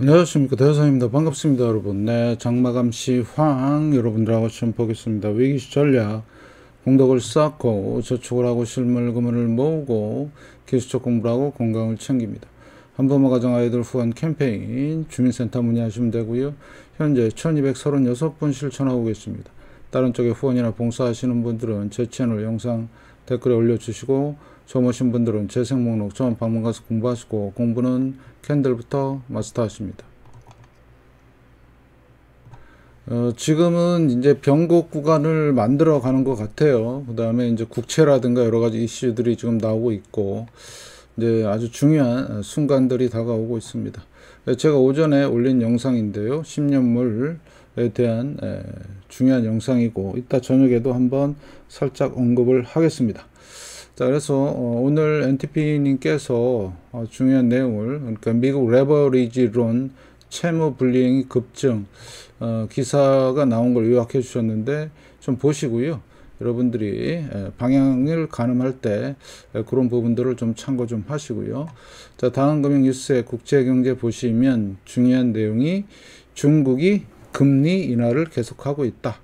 안녕하십니까 대사입니다 반갑습니다 여러분 네 장마감 시황 여러분들하고 좀 보겠습니다 위기시 전략 공덕을 쌓고 저축을 하고 실물 금을 모으고 기술적 공부를 하고 건강을 챙깁니다 한부모 가정 아이들 후원 캠페인 주민센터 문의하시면 되고요 현재 1236분 실천하고 계십니다 다른 쪽에 후원이나 봉사하시는 분들은 제 채널 영상 댓글에 올려주시고 처음 오신 분들은 재생 목록 처음 방문 가서 공부하시고 공부는 캔들부터 마스터하십니다. 어, 지금은 이제 변곡 구간을 만들어 가는 것 같아요. 그 다음에 이제 국채라든가 여러 가지 이슈들이 지금 나오고 있고, 이제 아주 중요한 순간들이 다가오고 있습니다. 제가 오전에 올린 영상인데요. 10년물에 대한 에, 중요한 영상이고, 이따 저녁에도 한번 살짝 언급을 하겠습니다. 자 그래서 어, 오늘 NTP님께서 어, 중요한 내용을 그러니까 미국 레버리지론 채무 불리행이 급증 어, 기사가 나온 걸 요약해 주셨는데 좀 보시고요. 여러분들이 방향을 가늠할 때 그런 부분들을 좀 참고 좀 하시고요. 자, 다음 금융 뉴스의 국제 경제 보시면 중요한 내용이 중국이 금리 인하를 계속하고 있다.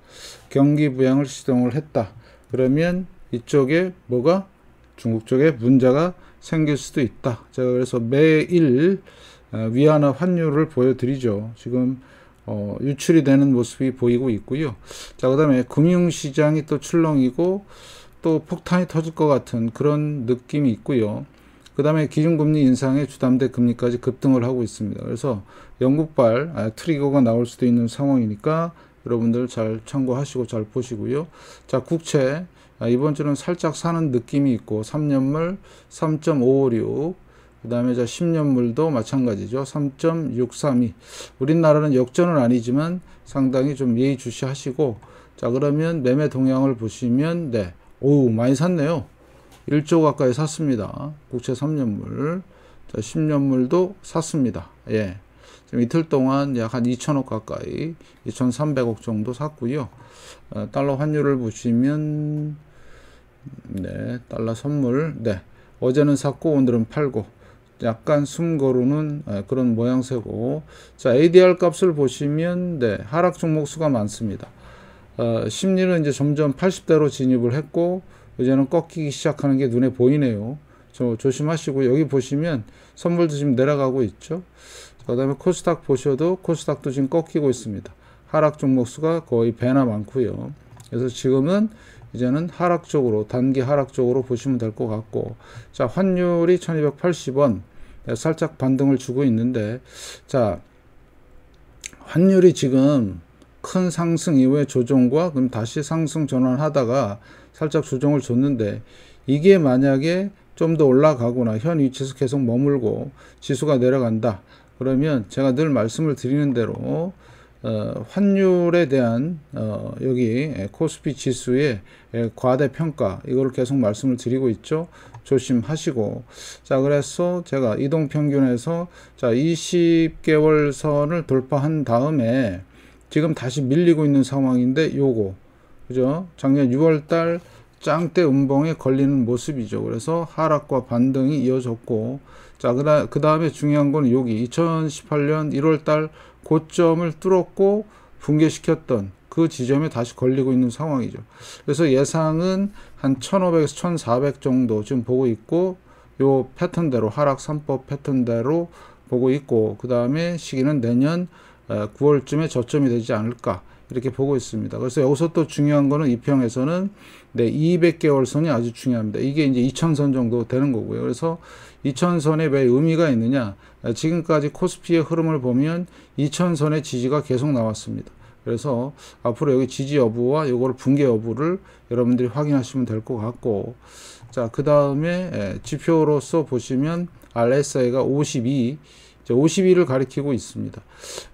경기 부양을 시동을 했다. 그러면 이쪽에 뭐가 중국 쪽에 문제가 생길 수도 있다. 제 그래서 매일 어, 위안화 환율을 보여드리죠. 지금 어, 유출이 되는 모습이 보이고 있고요. 자, 그 다음에 금융시장이 또 출렁이고 또 폭탄이 터질 것 같은 그런 느낌이 있고요. 그 다음에 기준금리 인상에 주담대 금리까지 급등을 하고 있습니다. 그래서 영국발 아, 트리거가 나올 수도 있는 상황이니까 여러분들 잘 참고하시고 잘 보시고요. 자, 국채 아, 이번 주는 살짝 사는 느낌이 있고 3년물 3.556그 다음에 10년물도 마찬가지죠. 3.632 우리나라는 역전은 아니지만 상당히 좀 예의주시 하시고 자 그러면 매매 동향을 보시면 네. 오 많이 샀네요. 1조 가까이 샀습니다. 국채 3년물 자 10년물도 샀습니다. 예. 지금 이틀 동안 약 한 2천억 가까이 2,300억 정도 샀고요. 어, 달러 환율을 보시면 네, 달러 선물. 네, 어제는 샀고 오늘은 팔고 약간 숨거르는 아, 그런 모양새고 자 ADR 값을 보시면 네, 하락 종목 수가 많습니다. 어, 심리는 이제 점점 80대로 진입을 했고 이제는 꺾이기 시작하는 게 눈에 보이네요. 저 조심하시고 여기 보시면 선물도 지금 내려가고 있죠. 그 다음에 코스닥 보셔도 코스닥도 지금 꺾이고 있습니다. 하락 종목 수가 거의 배나 많고요. 그래서 지금은 이제는 하락 적으로 단기 하락 적으로 보시면 될 것 같고 자 환율이 1280원 살짝 반등을 주고 있는데 자 환율이 지금 큰 상승 이후에 조정과 그럼 다시 상승 전환하다가 살짝 조정을 줬는데 이게 만약에 좀 더 올라가거나 현 위치에서 계속 머물고 지수가 내려간다 그러면 제가 늘 말씀을 드리는 대로 어, 환율에 대한 어, 여기 코스피 지수의 과대평가 이걸 계속 말씀을 드리고 있죠 조심하시고 자 그래서 제가 이동평균에서 자 20개월 선을 돌파한 다음에 지금 다시 밀리고 있는 상황인데 요거 그죠 작년 6월달 짱대 음봉에 걸리는 모습이죠 그래서 하락과 반등이 이어졌고 자그 다음에 중요한 건 여기 2018년 1월달 고점을 뚫었고 붕괴시켰던 그 지점에 다시 걸리고 있는 상황이죠. 그래서 예상은 한 1500에서 1400 정도 지금 보고 있고 요 패턴대로 하락 3법 패턴대로 보고 있고 그 다음에 시기는 내년 9월쯤에 어, 저점이 되지 않을까 이렇게 보고 있습니다. 그래서 여기서 또 중요한 거는 이 평에서는 네, 200개월 선이 아주 중요합니다. 이게 이제 2000선 정도 되는 거고요. 그래서 2 0 0 0선에왜 의미가 있느냐 지금까지 코스피의 흐름을 보면 2 0 0 0선의 지지가 계속 나왔습니다 그래서 앞으로 여기 지지 여부와 이걸 붕괴 여부를 여러분들이 확인하시면 될 것 같고 자그 다음에 예, 지표로서 보시면 RSI가 52 52를 가리키고 있습니다.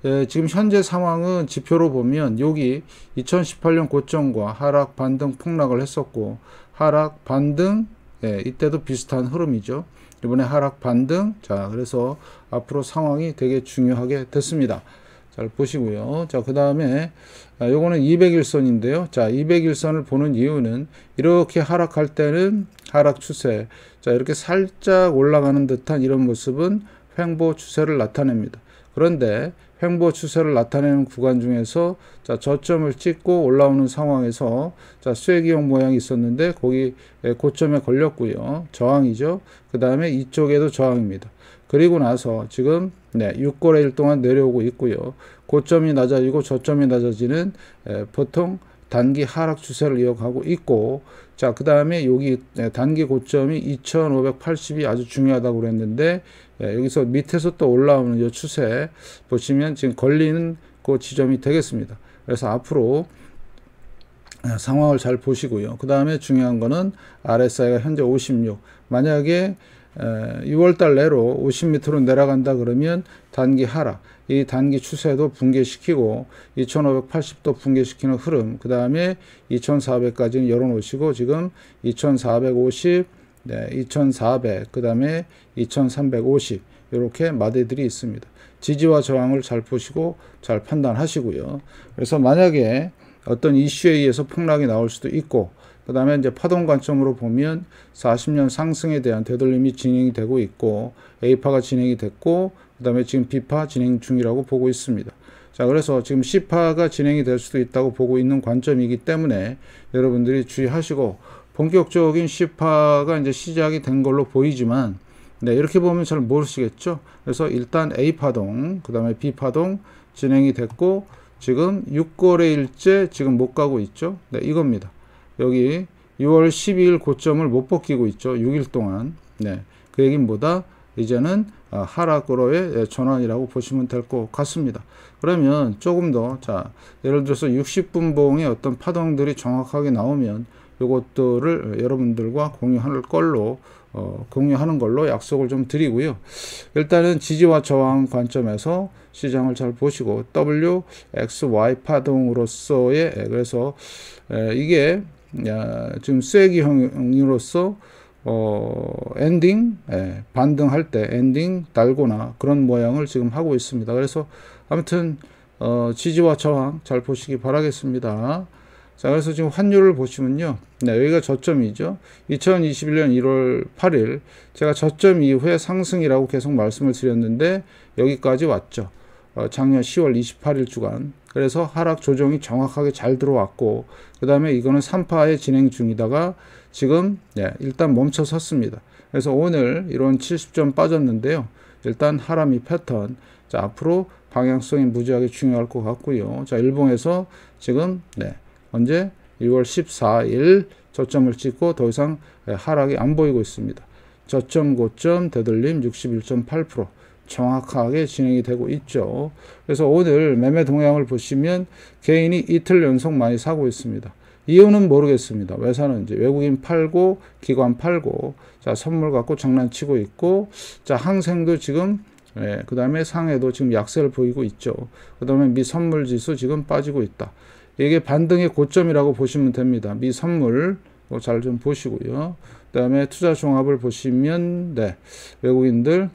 예, 지금 현재 상황은 지표로 보면 여기 2018년 고점과 하락 반등 폭락을 했었고 하락 반등 예, 이때도 비슷한 흐름이죠. 이번에 하락 반등. 자, 그래서 앞으로 상황이 되게 중요하게 됐습니다. 잘 보시고요. 자, 그 다음에 아, 요거는 200일선인데요. 자, 200일선을 보는 이유는 이렇게 하락할 때는 하락 추세. 자, 이렇게 살짝 올라가는 듯한 이런 모습은 횡보 추세를 나타냅니다. 그런데 횡보 추세를 나타내는 구간 중에서 자, 저점을 찍고 올라오는 상황에서 자, 쇠기용 모양이 있었는데 거기 예, 고점에 걸렸고요. 저항이죠. 그 다음에 이쪽에도 저항입니다. 그리고 나서 지금 네, 6거래일 동안 내려오고 있고요. 고점이 낮아지고 저점이 낮아지는 에, 예, 보통 단기 하락 추세를 이어가고 있고 자그 다음에 여기 네, 단기 고점이 2580이 아주 중요하다고 그랬는데 예, 여기서 밑에서 또 올라오는 이 추세 보시면 지금 걸리는 그 지점이 되겠습니다 그래서 앞으로 아, 상황을 잘 보시고요 그 다음에 중요한 거는 RSI가 현재 56 만약에 에, 6월달 내로 50m로 내려간다 그러면 단기 하락, 이 단기 추세도 붕괴시키고 2580도 붕괴시키는 흐름, 그 다음에 2400까지는 열어놓으시고 지금 2450, 네, 2400, 그 다음에 2350 이렇게 마대들이 있습니다. 지지와 저항을 잘 보시고 잘 판단하시고요. 그래서 만약에 어떤 이슈에 의해서 폭락이 나올 수도 있고 그 다음에 이제 파동 관점으로 보면 40년 상승에 대한 되돌림이 진행이 되고 있고 A파가 진행이 됐고 그 다음에 지금 B파 진행 중이라고 보고 있습니다. 자 그래서 지금 C파가 진행이 될 수도 있다고 보고 있는 관점이기 때문에 여러분들이 주의하시고 본격적인 C파가 이제 시작이 된 걸로 보이지만 네, 이렇게 보면 잘 모르시겠죠? 그래서 일단 A파동, 그 다음에 B파동 진행이 됐고, 지금 6거래일째 지금 못 가고 있죠? 네, 이겁니다. 여기 6월 12일 고점을 못 벗기고 있죠. 6일 동안. 네. 그 얘기는 뭐다? 이제는 아, 하락으로의 예, 전환이라고 보시면 될 것 같습니다. 그러면 조금 더, 자, 예를 들어서 60분 봉의 어떤 파동들이 정확하게 나오면 이것들을 여러분들과 공유하는 걸로, 어, 공유하는 걸로 약속을 좀 드리고요. 일단은 지지와 저항 관점에서 시장을 잘 보시고 WXY 파동으로서의, 예, 그래서 이게 야, 지금 쓰레기형으로서 어, 엔딩 예, 반등할 때 엔딩 달고나 그런 모양을 지금 하고 있습니다. 그래서 아무튼 어, 지지와 저항 잘 보시기 바라겠습니다. 자, 그래서 지금 환율을 보시면요. 네, 여기가 저점이죠. 2021년 1월 8일 제가 저점 이후에 상승이라고 계속 말씀을 드렸는데 여기까지 왔죠. 어, 작년 10월 28일 주간 그래서 하락 조정이 정확하게 잘 들어왔고 그 다음에 이거는 3파에 진행 중이다가 지금 예, 일단 멈춰 섰습니다. 그래서 오늘 이런 70점 빠졌는데요. 일단 하람이 패턴 자 앞으로 방향성이 무지하게 중요할 것 같고요. 자 일봉에서 지금 네, 언제 6월 14일 저점을 찍고 더 이상 예, 하락이 안 보이고 있습니다. 저점 고점 되돌림 61.8% 정확하게 진행이 되고 있죠. 그래서 오늘 매매 동향을 보시면 개인이 이틀 연속 많이 사고 있습니다. 이유는 모르겠습니다. 왜 사는지. 외국인 팔고, 기관 팔고, 자, 선물 갖고 장난치고 있고, 자, 항생도 지금, 예, 그 다음에 상해도 지금 약세를 보이고 있죠. 그 다음에 미 선물 지수 지금 빠지고 있다. 이게 반등의 고점이라고 보시면 됩니다. 미 선물, 뭐 잘좀 보시고요. 그 다음에 투자 종합을 보시면, 네, 외국인들,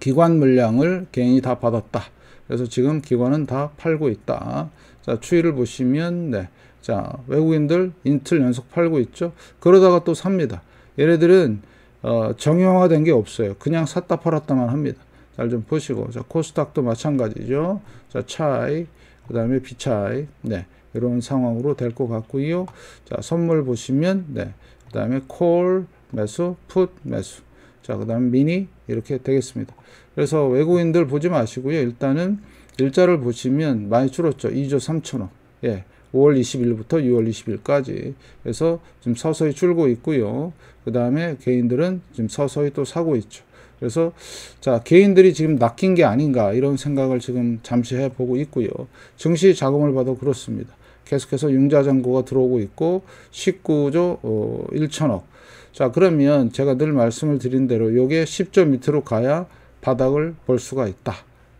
기관 물량을 개인이 다 받았다. 그래서 지금 기관은 다 팔고 있다. 자, 추이를 보시면, 네. 자, 외국인들 인틀 연속 팔고 있죠. 그러다가 또 삽니다. 얘네들은, 어, 정형화된 게 없어요. 그냥 샀다 팔았다만 합니다. 잘 좀 보시고. 자, 코스닥도 마찬가지죠. 자, 차이, 그 다음에 비차이. 네. 이런 상황으로 될 것 같고요. 자, 선물 보시면, 네. 그 다음에 콜, 매수, 풋, 매수. 자, 그 다음 미니 이렇게 되겠습니다. 그래서 외국인들 보지 마시고요. 일단은 일자를 보시면 많이 줄었죠. 2조 3천억. 예. 5월 20일부터 6월 20일까지 그래서 지금 서서히 줄고 있고요. 그 다음에 개인들은 지금 서서히 또 사고 있죠. 그래서 자 개인들이 지금 낚인 게 아닌가 이런 생각을 지금 잠시 해보고 있고요. 증시 자금을 봐도 그렇습니다. 계속해서 융자잔고가 들어오고 있고 19조 어, 1천억 자 그러면 제가 늘 말씀을 드린 대로 요게 10조 밑으로 가야 바닥을 볼 수가 있다.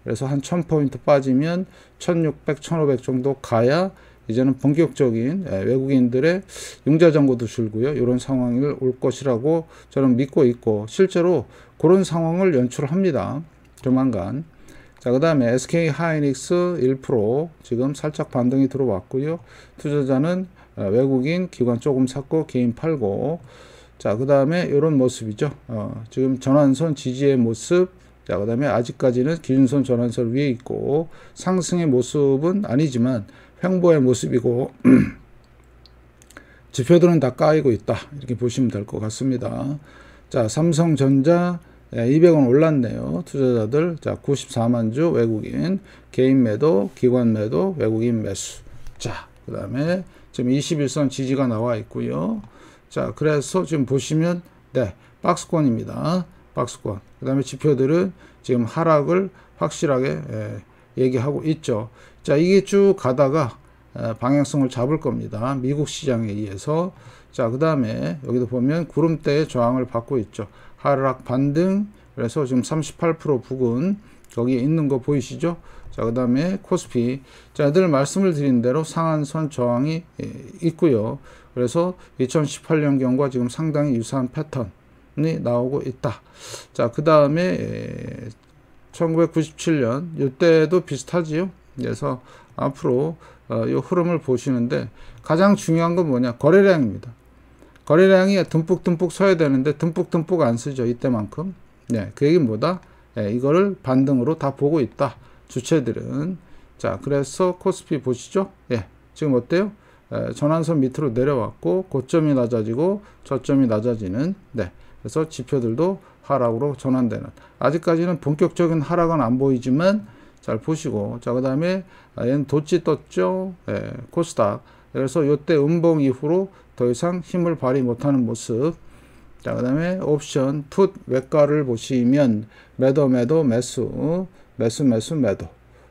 그래서 한 1000포인트 빠지면 1600, 1500 정도 가야 이제는 본격적인 예, 외국인들의 융자 정고도 줄고요. 이런 상황이올 것이라고 저는 믿고 있고 실제로 그런 상황을 연출합니다. 조만간. 자, 그 다음에 SK 하이닉스 1% 지금 살짝 반등이 들어왔고요. 투자자는 어, 외국인 기관 조금 샀고 개인 팔고 자, 그 다음에 이런 모습이죠. 어, 지금 전환선 지지의 모습, 자, 그 다음에 아직까지는 기준선 전환선 위에 있고 상승의 모습은 아니지만 횡보의 모습이고 지표들은 다 까이고 있다. 이렇게 보시면 될 것 같습니다. 자, 삼성전자 200원 예, 올랐네요. 투자자들 자 94만 주 외국인 개인 매도 기관 매도 외국인 매수 자 그 다음에 지금 21선 지지가 나와 있고요. 자, 그래서 지금 보시면 네, 박스권입니다. 박스권. 그 다음에 지표들은 지금 하락을 확실하게 예, 얘기하고 있죠. 자, 이게 쭉 가다가 방향성을 잡을 겁니다. 미국 시장에 의해서. 자, 그 다음에 여기도 보면 구름대의 저항을 받고 있죠. 하락 반등. 그래서 지금 38% 부근 거기에 있는 거 보이시죠? 자, 그 다음에 코스피. 자, 늘 말씀을 드린 대로 상한선 저항이 예, 있고요. 그래서 2018년경과 지금 상당히 유사한 패턴이 나오고 있다. 자, 그 다음에 1997년 예, 이때도 비슷하지요. 그래서 앞으로 어, 이 흐름을 보시는데 가장 중요한 건 뭐냐? 거래량입니다. 거래량이 듬뿍듬뿍 서야 되는데 듬뿍듬뿍 안 쓰죠. 이때만큼. 네, 그 얘기는 뭐다? 네, 이거를 반등으로 다 보고 있다. 주체들은. 자, 그래서 코스피 보시죠. 예, 네, 지금 어때요? 전환선 밑으로 내려왔고 고점이 낮아지고 저점이 낮아지는 네 그래서 지표들도 하락으로 전환되는 아직까지는 본격적인 하락은 안 보이지만 잘 보시고 자그 다음에 얘는 도치 떴죠 예, 코스닥 그래서 이때 음봉 이후로 더 이상 힘을 발휘 못하는 모습 자그 다음에 옵션 풋 외과를 보시면 매도 매도 매수 매수 매수 매도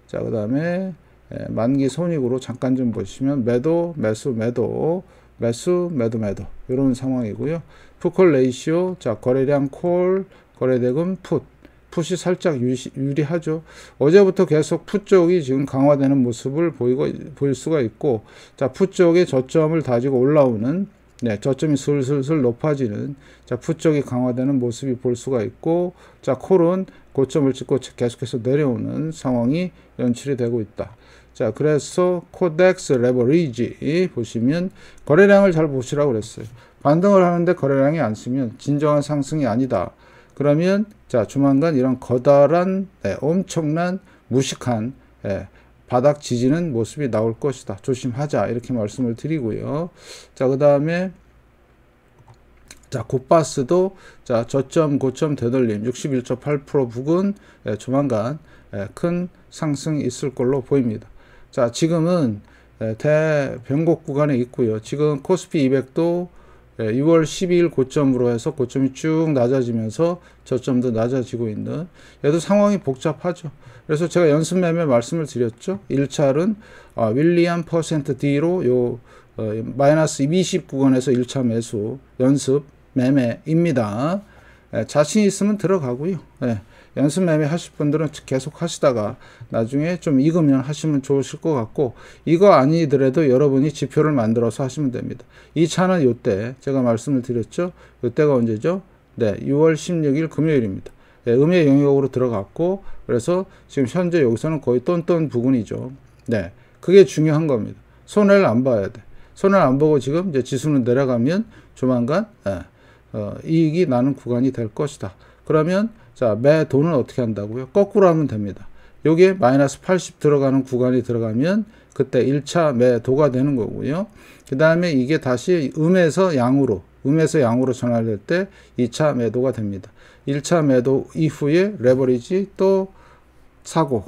자그 다음에 예, 만기 손익으로 잠깐 좀 보시면 매도 매수 매도 매수 매도 매도 이런 상황이고요. 풋콜 레이시오 자 거래량 콜 거래대금 풋 풋이 살짝 유시, 유리하죠. 어제부터 계속 풋 쪽이 지금 강화되는 모습을 보이고 보일 수가 있고 자풋 쪽에 저점을 다지고 올라오는 네, 저점이 슬슬슬 높아지는 자, 푸 쪽이 강화되는 모습이 볼 수가 있고 자, 콜은 고점을 찍고 계속해서 내려오는 상황이 연출이 되고 있다. 자, 그래서 코덱스 레버리지 보시면 거래량을 잘 보시라고 그랬어요. 반등을 하는데 거래량이 안 쓰면 진정한 상승이 아니다. 그러면 자, 조만간 이런 거다란 네, 엄청난 무식한 네, 바닥 지지는 모습이 나올 것이다. 조심하자. 이렇게 말씀을 드리고요. 자, 그 다음에 자, 곱바스도 자, 저점 고점 되돌림 61.8% 부근 예, 조만간 예, 큰 상승이 있을 걸로 보입니다. 자, 지금은 예, 대변곡 구간에 있고요. 지금 코스피 200도 6월 12일 고점으로 해서 고점이 쭉 낮아지면서 저점도 낮아지고 있는 얘도 상황이 복잡하죠. 그래서 제가 연습 매매 말씀을 드렸죠. 1차는 아, 윌리엄 퍼센트 D로 요 어, 마이너스 20 구간에서 1차 매수 연습 매매입니다. 예, 자신 있으면 들어가고요. 예, 연습 매매 하실 분들은 계속 하시다가 나중에 좀 익으면 하시면 좋으실 것 같고 이거 아니더라도 여러분이 지표를 만들어서 하시면 됩니다. 이 차는 요때 제가 말씀을 드렸죠. 요때가 언제죠? 네, 6월 16일 금요일입니다. 네, 음의 영역으로 들어갔고 그래서 지금 현재 여기서는 거의 똔똔 부근이죠. 네, 그게 중요한 겁니다. 손해를 안 봐야 돼. 손해를 안 보고 지금 이제 지수는 내려가면 조만간 네, 어, 이익이 나는 구간이 될 것이다. 그러면 자, 매 돈을 어떻게 한다고요? 거꾸로 하면 됩니다. 여기에 마이너스 80 들어가는 구간이 들어가면 그때 1차 매도가 되는 거고요. 그 다음에 이게 다시 음에서 양으로, 음에서 양으로 전환될 때 2차 매도가 됩니다. 1차 매도 이후에 레버리지 또 사고,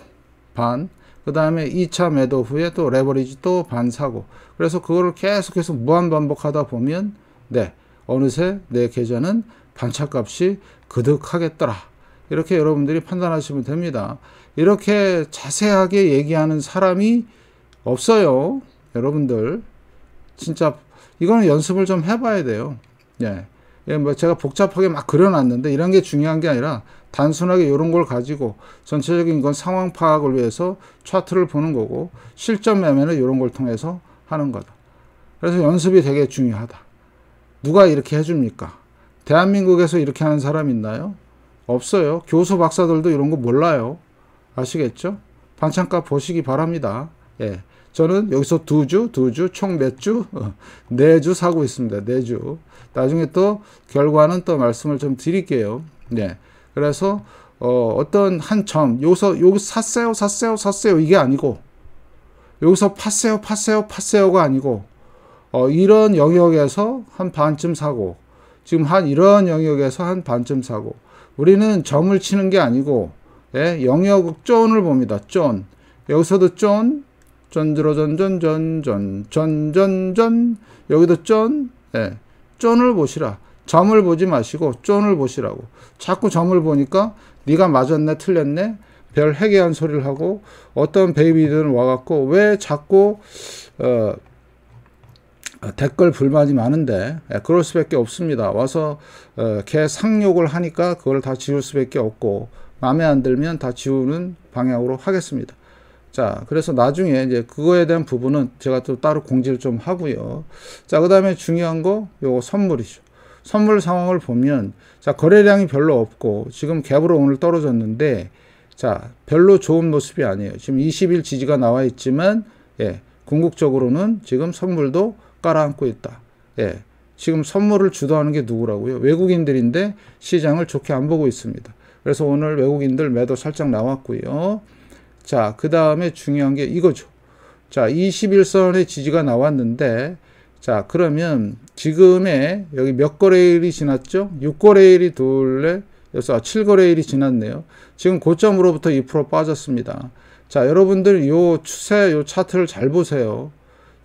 반, 그 다음에 2차 매도 후에 또 레버리지 또 반 사고. 그래서 그거를 계속해서 무한 반복하다 보면, 네, 어느새 내 계좌는 반차값이 그득하겠더라. 이렇게 여러분들이 판단하시면 됩니다. 이렇게 자세하게 얘기하는 사람이 없어요. 여러분들. 진짜, 이거는 연습을 좀 해봐야 돼요. 예. 예, 뭐 제가 복잡하게 막 그려놨는데 이런 게 중요한 게 아니라 단순하게 이런 걸 가지고 전체적인 건 상황 파악을 위해서 차트를 보는 거고 실전 매매는 이런 걸 통해서 하는 거다. 그래서 연습이 되게 중요하다. 누가 이렇게 해줍니까? 대한민국에서 이렇게 하는 사람 있나요? 없어요. 교수 박사들도 이런 거 몰라요. 아시겠죠? 반찬값 보시기 바랍니다. 예. 저는 여기서 두 주, 두 주, 총몇 네 주? 네 주 사고 있습니다. 네 주. 나중에 또 결과는 또 말씀을 좀 드릴게요. 네. 그래서 어, 어떤 한 점, 여기서, 여기 샀어요, 샀어요, 샀어요, 이게 아니고, 여기서 팠어요팠어요팠어요가 아니고, 어, 이런 영역에서 한 반쯤 사고 지금 한 이런 영역에서 한 반쯤 사고 우리는 점을 치는 게 아니고 예, 영역 존을 봅니다. 존 여기서도 존 쫀드로전전전전전전전 여기도 쫀 예, 쫀을 보시라 점을 보지 마시고 쫀을 보시라고 자꾸 점을 보니까 네가 맞았네 틀렸네 별 해괴한 소리를 하고 어떤 베이비들은 와갖고 왜 자꾸 어, 아, 댓글 불만이 많은데 예, 그럴 수밖에 없습니다. 와서 어, 개 상욕을 하니까 그걸 다 지울 수밖에 없고 마음에 안 들면 다 지우는 방향으로 하겠습니다. 자, 그래서 나중에 이제 그거에 대한 부분은 제가 또 따로 공지를 좀 하고요. 자, 그 다음에 중요한 거 요거 선물이죠. 선물 상황을 보면 자 거래량이 별로 없고 지금 갭으로 오늘 떨어졌는데 자 별로 좋은 모습이 아니에요. 지금 20일 지지가 나와 있지만 예 궁극적으로는 지금 선물도 깔아앉고 있다. 예. 지금 선물을 주도하는 게 누구라고요? 외국인들인데 시장을 좋게 안 보고 있습니다. 그래서 오늘 외국인들 매도 살짝 나왔고요. 자, 그 다음에 중요한 게 이거죠. 자, 21선의 지지가 나왔는데 자, 그러면 지금의 여기 몇 거래일이 지났죠? 6거래일이 둘레, 여기서 아, 7거래일이 지났네요. 지금 고점으로부터 2% 빠졌습니다. 자, 여러분들 요 추세, 요 차트를 잘 보세요.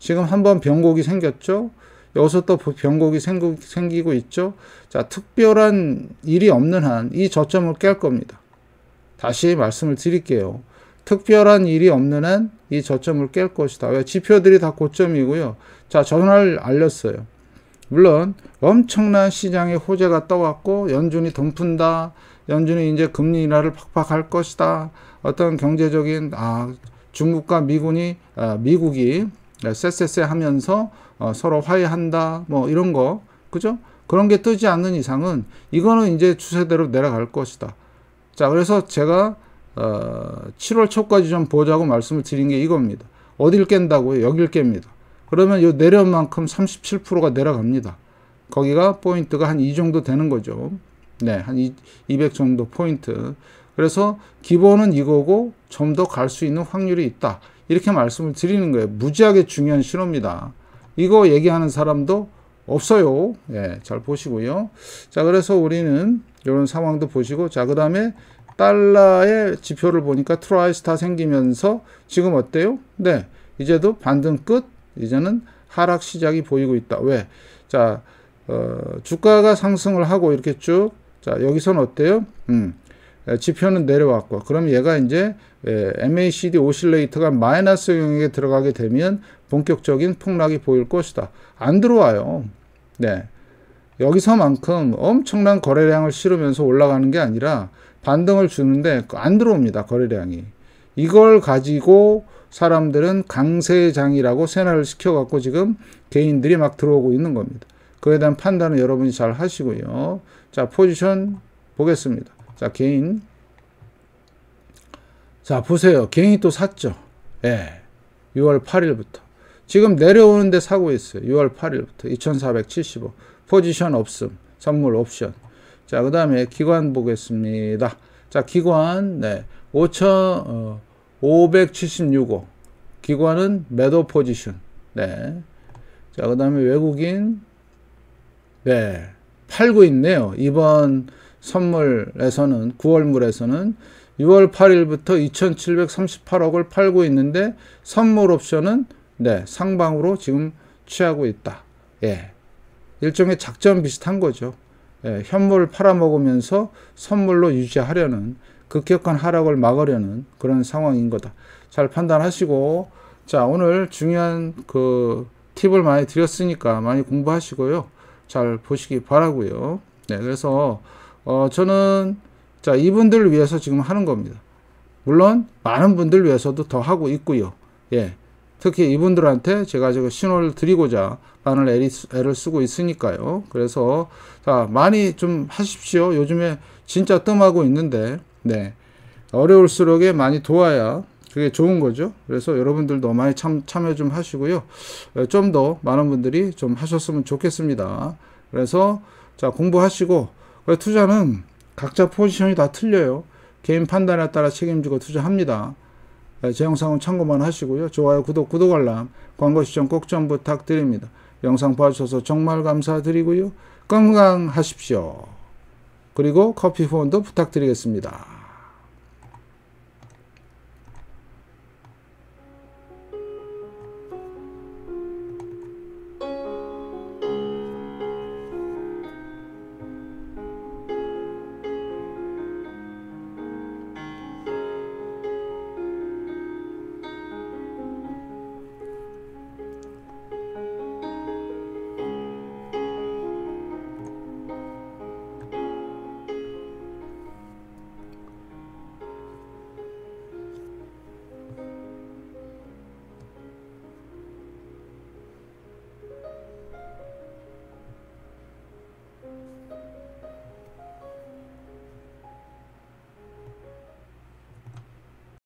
지금 한 번 변곡이 생겼죠. 여기서 또 변곡이 생기고 있죠. 자, 특별한 일이 없는 한 이 저점을 깰 겁니다. 다시 말씀을 드릴게요. 특별한 일이 없는 한 이 저점을 깰 것이다. 왜? 지표들이 다 고점이고요. 자, 전화를 알렸어요. 물론 엄청난 시장의 호재가 떠왔고 연준이 돈 푼다. 연준이 이제 금리 인하를 팍팍 할 것이다. 어떤 경제적인 아 중국과 미군이 아, 미국이 네, 쎄쎄쎄 하면서 어, 서로 화해한다 뭐 이런 거 그죠? 그런 게 뜨지 않는 이상은 이거는 이제 추세대로 내려갈 것이다. 자 그래서 제가 어, 7월 초까지 좀 보자고 말씀을 드린 게 이겁니다. 어딜 깬다고요? 여길 깹니다. 그러면 요 내려온 만큼 37%가 내려갑니다. 거기가 포인트가 한 이 정도 되는 거죠. 네, 한 200 정도 포인트. 그래서 기본은 이거고 좀 더 갈 수 있는 확률이 있다. 이렇게 말씀을 드리는 거예요. 무지하게 중요한 신호입니다. 이거 얘기하는 사람도 없어요. 예, 잘 보시고요. 자, 그래서 우리는 이런 상황도 보시고, 자, 그 다음에 달러의 지표를 보니까 트라이스타 생기면서 지금 어때요? 네, 이제도 반등 끝, 이제는 하락 시작이 보이고 있다. 왜? 자, 어, 주가가 상승을 하고 이렇게 쭉, 자, 여기선 어때요? 음, 예, 지표는 내려왔고 그럼 얘가 이제 예, MACD 오실레이터가 마이너스 영역에 들어가게 되면 본격적인 폭락이 보일 것이다. 안 들어와요. 네. 여기서만큼 엄청난 거래량을 실으면서 올라가는 게 아니라 반등을 주는데 안 들어옵니다. 거래량이. 이걸 가지고 사람들은 강세장이라고 세나를 시켜갖고 지금 개인들이 막 들어오고 있는 겁니다. 그에 대한 판단은 여러분이 잘 하시고요. 자, 포지션 보겠습니다. 자, 개인. 자, 보세요. 개인이 또 샀죠. 예. 6월 8일부터. 지금 내려오는데 사고 있어요. 6월 8일부터. 2 4 7 0 포지션 없음. 선물 옵션. 자, 그 다음에 기관 보겠습니다. 자, 기관, 네. 5,576억. 어, 기관은 매도 포지션. 네. 자, 그 다음에 외국인, 네. 팔고 있네요. 이번 선물에서는 9월물에서는 6월 8일부터 2,738억을 팔고 있는데 선물 옵션은 네, 상방으로 지금 취하고 있다. 예. 일종의 작전 비슷한 거죠. 예, 현물을 팔아먹으면서 선물로 유지하려는 급격한 하락을 막으려는 그런 상황인 거다. 잘 판단하시고 자, 오늘 중요한 그 팁을 많이 드렸으니까 많이 공부하시고요. 잘 보시기 바라고요. 네, 그래서 어, 저는 자, 이분들을 위해서 지금 하는 겁니다. 물론 많은 분들 위해서도 더 하고 있고요. 예. 특히 이분들한테 제가 지금 신호를 드리고자 많은 애를 쓰고 있으니까요. 그래서 자, 많이 좀 하십시오. 요즘에 진짜 뜸하고 있는데. 네. 어려울수록에 많이 도와야 그게 좋은 거죠. 그래서 여러분들도 많이 참, 참여 좀 하시고요. 어, 좀더 많은 분들이 좀 하셨으면 좋겠습니다. 그래서 자, 공부하시고 투자는 각자 포지션이 다 틀려요. 개인 판단에 따라 책임지고 투자합니다. 예, 제 영상은 참고만 하시고요. 좋아요, 구독, 구독 알람, 광고 시청 꼭 좀 부탁드립니다. 영상 봐주셔서 정말 감사드리고요. 건강하십시오. 그리고 커피 후원도 부탁드리겠습니다.